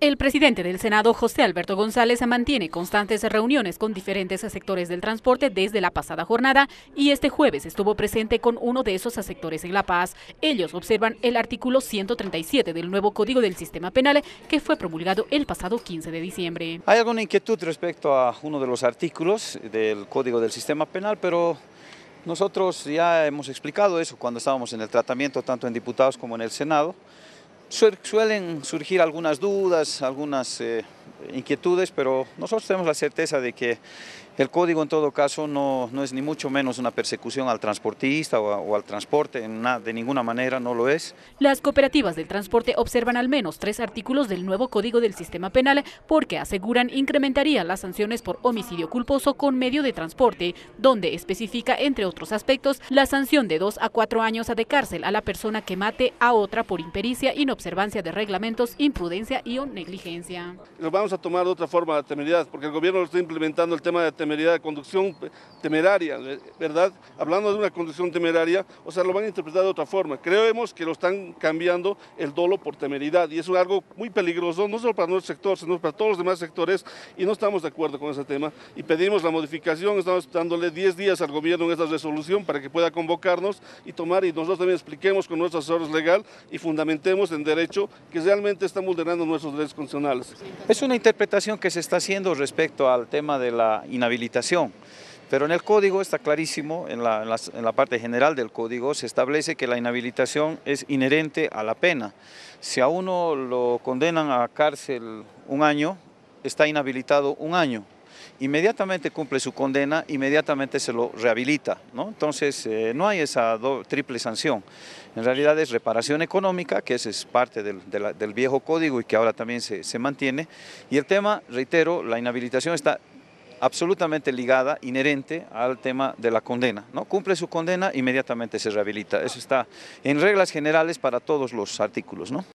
El presidente del Senado, José Alberto González, mantiene constantes reuniones con diferentes sectores del transporte desde la pasada jornada y este jueves estuvo presente con uno de esos sectores en La Paz. Ellos observan el artículo 137 del nuevo Código del Sistema Penal que fue promulgado el pasado 15 de diciembre. Hay alguna inquietud respecto a uno de los artículos del Código del Sistema Penal, pero nosotros ya hemos explicado eso cuando estábamos en el tratamiento, tanto en diputados como en el Senado. Suelen surgir algunas dudas, algunas... Eh, inquietudes, pero nosotros tenemos la certeza de que el código en todo caso no, no es ni mucho menos una persecución al transportista o, al transporte, de ninguna manera no lo es. Las cooperativas del transporte observan al menos tres artículos del nuevo código del sistema penal porque aseguran incrementaría las sanciones por homicidio culposo con medio de transporte, donde especifica entre otros aspectos la sanción de dos a cuatro años de cárcel a la persona que mate a otra por impericia, inobservancia de reglamentos, imprudencia y o negligencia. Nos vamos a tomar de otra forma la temeridad, porque el gobierno está implementando el tema de temeridad, de conducción eh, temeraria, eh, ¿verdad? Hablando de una conducción temeraria, o sea, lo van a interpretar de otra forma. Creemos que lo están cambiando el dolo por temeridad y es algo muy peligroso, no solo para nuestro sector, sino para todos los demás sectores y no estamos de acuerdo con ese tema y pedimos la modificación, estamos dándole 10 días al gobierno en esta resolución para que pueda convocarnos y tomar y nosotros también expliquemos con nuestros asesores legal y fundamentemos en derecho que realmente están vulnerando nuestros derechos constitucionales. Es una interpretación que se está haciendo respecto al tema de la inhabilitación. Pero en el código está clarísimo, en la, parte general del código se establece que la inhabilitación es inherente a la pena. Si a uno lo condenan a cárcel un año, está inhabilitado un año inmediatamente cumple su condena, inmediatamente se lo rehabilita. ¿no? Entonces, eh, no hay esa triple sanción. En realidad es reparación económica, que es parte del, viejo código y que ahora también se, se mantiene. Y el tema, reitero, la inhabilitación está absolutamente ligada, inherente al tema de la condena. ¿no? Cumple su condena, inmediatamente se rehabilita. Eso está en reglas generales para todos los artículos. ¿no?